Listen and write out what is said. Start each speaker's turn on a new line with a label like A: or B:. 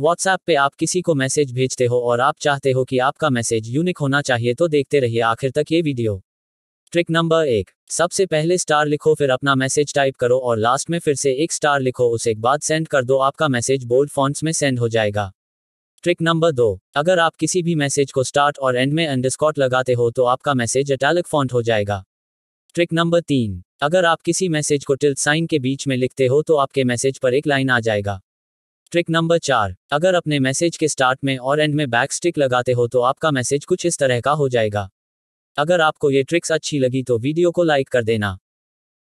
A: WhatsApp पे आप किसी को मैसेज भेजते हो और आप चाहते हो कि आपका मैसेज यूनिक होना चाहिए तो देखते रहिए आखिर तक ये वीडियो ट्रिक नंबर एक सबसे पहले स्टार लिखो फिर अपना मैसेज टाइप करो और लास्ट में फिर से एक स्टार लिखो उसे एक बाद सेंड कर दो आपका मैसेज बोल्ड फॉन्ट्स में सेंड हो जाएगा ट्रिक नंबर दो अगर आप किसी भी मैसेज को स्टार्ट और एंड में अंडरस्कॉट लगाते हो तो आपका मैसेज अटैलिक फॉन्ट हो जाएगा ट्रिक नंबर तीन अगर आप किसी मैसेज को टिल साइन के बीच में लिखते हो तो आपके मैसेज पर एक लाइन आ जाएगा ट्रिक नंबर चार अगर अपने मैसेज के स्टार्ट में और एंड में बैक स्टिक लगाते हो तो आपका मैसेज कुछ इस तरह का हो जाएगा अगर आपको ये ट्रिक्स अच्छी लगी तो वीडियो को लाइक कर देना